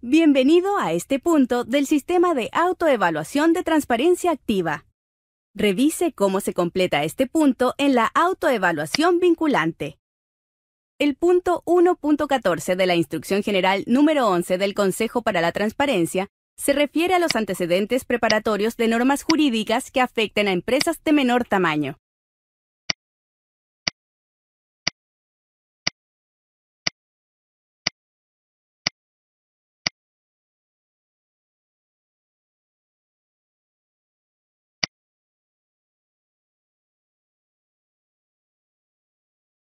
Bienvenido a este punto del sistema de autoevaluación de transparencia activa. Revise cómo se completa este punto en la autoevaluación vinculante. El punto 1.14 de la Instrucción General número 11 del Consejo para la Transparencia se refiere a los antecedentes preparatorios de normas jurídicas que afecten a empresas de menor tamaño.